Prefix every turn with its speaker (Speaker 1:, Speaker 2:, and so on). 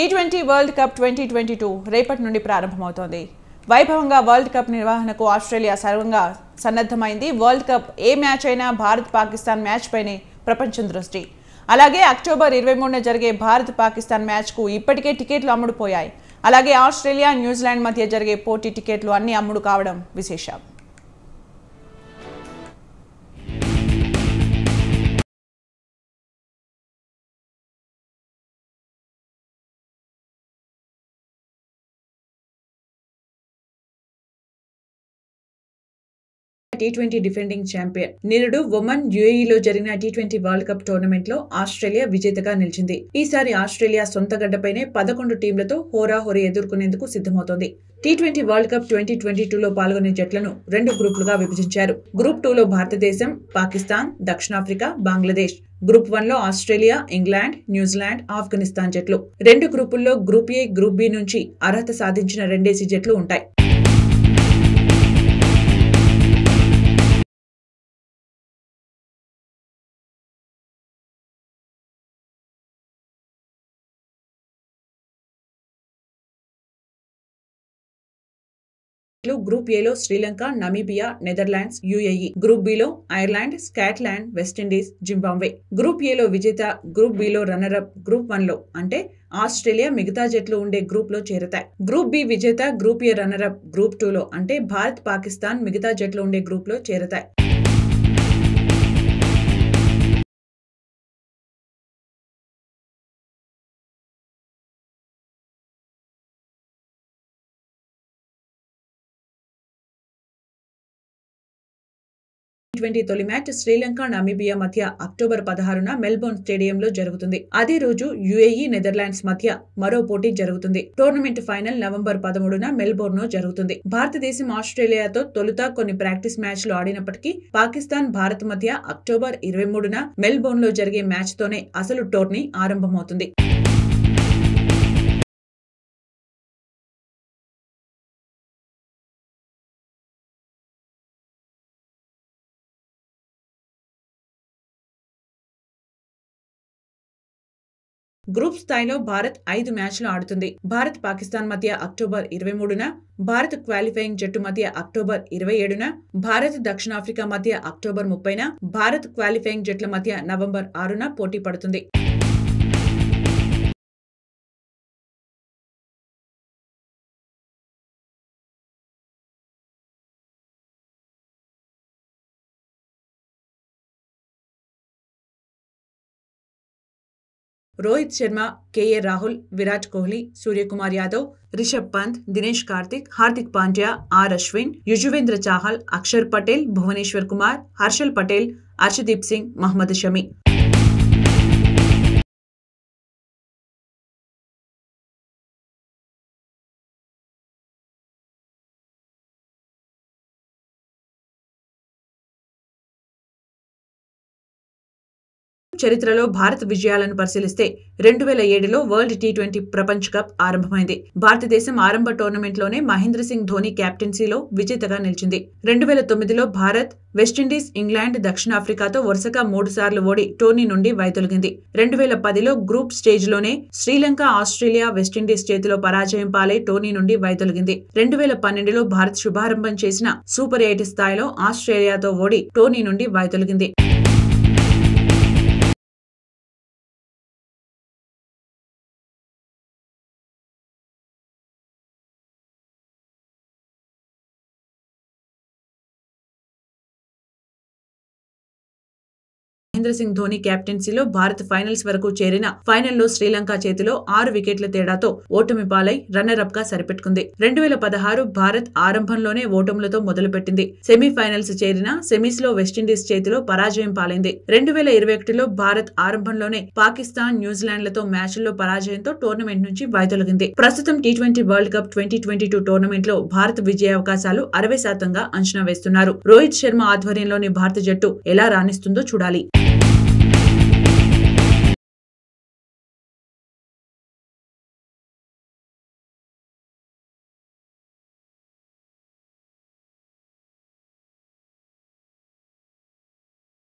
Speaker 1: tea twenty world cup twenty twenty two రేపటి నుండి ప్రారంభమవుతోంది వైభవంగా వరల్డ్ కప్ నిర్వహణకు ఆస్ట్రేలియా సర్వంగా సన్నద్ధమైంది వరల్డ్ కప్ ఏ మ్యాచ్ అయినా భారత్ పాకిస్తాన్ మ్యాచ్ పైనే ప్రపంచం దృష్టి అలాగే అక్టోబర్ ఇరవై మూడున జరిగే భారత్ పాకిస్తాన్ మ్యాచ్కు ఇప్పటికే టికెట్లు అమ్ముడుపోయాయి అలాగే ఆస్ట్రేలియా న్యూజిలాండ్ మధ్య జరిగే పోటీ టికెట్లు అన్నీ అమ్ముడు కావడం విశేషం
Speaker 2: టీ ట్వంటీ డిఫెండింగ్ ఛాంపియన్ నిరుడు ఒమన్ యుఏఈలో e
Speaker 1: జరిగిన T twenty world cup tournament లో ఆస్ట్రేలియా విజేతగా నిలిచింది ఈసారి ఆస్ట్రేలియా సొంత గడ్డపైనే పదకొండు టీంలతో హోరాహోరీ ఎదుర్కొనేందుకు సిద్ధమవుతోంది T twenty world cup twenty twenty టూలో పాల్గొనే జట్లను రెండు గ్రూపులుగా విభజించారు గ్రూప్ టూలో భారతదేశం పాకిస్తాన్ దక్షిణాఫ్రికా బంగ్లాదేశ్ గ్రూప్ వన్ లో ఆస్ట్రేలియా ఇంగ్లాండ్ న్యూజిలాండ్ ఆఫ్ఘనిస్తాన్ జట్లు రెండు గ్రూపుల్లో గ్రూప్ ఏ గ్రూప్ బి నుంచి అర్హత సాధించిన రెండేసి జట్లు ఉంటాయి గ్రూప్ ఏలో Sri Lanka Namibia Netherlands UAE group బిలో Ireland Scotland West Indies Zimbabwe group ఏలో విజేత గ్రూప్ బిలో రన్నర్అప్ గ్రూప్ వన్లో అంటే ఆస్ట్రేలియా మిగతా జట్లు ఉండే గ్రూప్ లో చేరతాయి గ్రూప్ బి విజేత గ్రూప్ ఏ అప్ గ్రూప్ టూలో అంటే భారత్ పాకిస్తాన్ మిగతా జట్లు ఉండే గ్రూప్ లో చేరతాయి
Speaker 2: ట్వంటీ తొలి మ్యాచ్ శ్రీలంక నమీబియా
Speaker 1: మధ్య అక్టోబర్ పదహారున మెల్బోర్న్ స్టేడియంలో జరుగుతుంది అదే రోజు యుఏఈ నెదర్లాండ్స్ మధ్య మరో పోటీ జరుగుతుంది టోర్నమెంట్ ఫైనల్ నవంబర్ పదమూడున మెల్బోర్న్ లో జరుగుతుంది భారతదేశం ఆస్ట్రేలియాతో తొలుత కొన్ని ప్రాక్టీస్ మ్యాచ్లు ఆడినప్పటికీ పాకిస్తాన్ భారత్ మధ్య అక్టోబర్ ఇరవై మూడున మెల్బోర్న్ లో జరిగే మ్యాచ్ తోనే అసలు టోర్నీ ఆరంభమవుతుంది
Speaker 2: గ్రూప్ స్థాయిలో భారత్ ఐదు
Speaker 1: మ్యాచ్లు ఆడుతుంది భారత్ పాకిస్తాన్ మధ్య అక్టోబర్ ఇరవై మూడున భారత్ క్వాలిఫైయింగ్ జట్టు మధ్య అక్టోబర్ ఇరవై ఏడున భారత్ దక్షిణాఫ్రికా మధ్య అక్టోబర్ ముప్పైన భారత్ క్వాలిఫైయింగ్
Speaker 2: జట్ల మధ్య నవంబర్ ఆరున పోటీ పడుతుంది రోహిత్ శర్మ కేఏ రాహుల్
Speaker 1: విరాట్ కోహ్లీ సూర్యకుమార్ యాదవ్ రిషబ్ పంత్ దినేష్ కార్తిక్ హార్దిక్ పాండ్యా ఆర్ అశ్విన్ యుజువేంద్ర చాహల్ అక్షర్ పటేల్ భువనేశ్వర్ కుమార్ హర్షల్ పటేల్ అర్షదీప్ సింగ్
Speaker 2: మహ్మద్ షమి చరిత్రలో భారత విజయాలను పరిశీలిస్తే రెండు వేల ఏడులో వరల్డ్ టీ ట్వంటీ
Speaker 1: ప్రపంచ కప్ ఆరంభమైంది భారతదేశం ఆరంభ టోర్నమెంట్లోనే మహేంద్ర సింగ్ ధోని క్యాప్టెన్సీలో విజేతగా నిలిచింది రెండు వేల తొమ్మిదిలో భారత్ వెస్టిండీస్ ఇంగ్లాండ్ దక్షిణాఫ్రికాతో వరుసగా మూడు సార్లు ఓడి టోర్నీ నుండి వైదొలిగింది రెండు వేల పదిలో గ్రూప్ స్టేజ్లోనే శ్రీలంక ఆస్ట్రేలియా వెస్టిండీస్ చేతిలో పరాజయం పాలై టోర్నీ నుండి వైదొలిగింది రెండు వేల పన్నెండులో భారత్ శుభారంభం చేసిన సూపర్ ఎయిట్ స్థాయిలో ఆస్ట్రేలియాతో ఓడి టోర్నీ నుండి వైదొలిగింది
Speaker 2: మహేంద్ర సింగ్ ధోని కెప్టెన్సీలో భారత్ ఫైనల్స్ వరకు చేరిన ఫైనల్లో శ్రీలంక చేతిలో ఆరు వికెట్ల
Speaker 1: తేడాతో ఓటమి పాలై అప్ గా సరిపెట్టుకుంది రెండు వేల పదహారు భారత్ ఆరంభంలోనే ఓటములతో మొదలుపెట్టింది సెమీఫైనల్స్ చేరిన సెమీస్ లో వెస్టిండీస్ చేతిలో పరాజయం పాలైంది రెండు వేల ఇరవై ఒకటిలో భారత్ ఆరంభంలోనే పాకిస్తాన్ న్యూజిలాండ్లతో మ్యాచ్ల్లో పరాజయంతో టోర్నమెంట్ నుంచి వైదొలగింది ప్రస్తుతం T twenty world cup twenty twenty two tournament లో భారత్ విజయావకాశాలు అరవై శాతంగా అంచనా వేస్తున్నారు రోహిత్ శర్మ ఆధ్వర్యంలోని భారత జట్టు ఎలా రాణిస్తుందో చూడాలి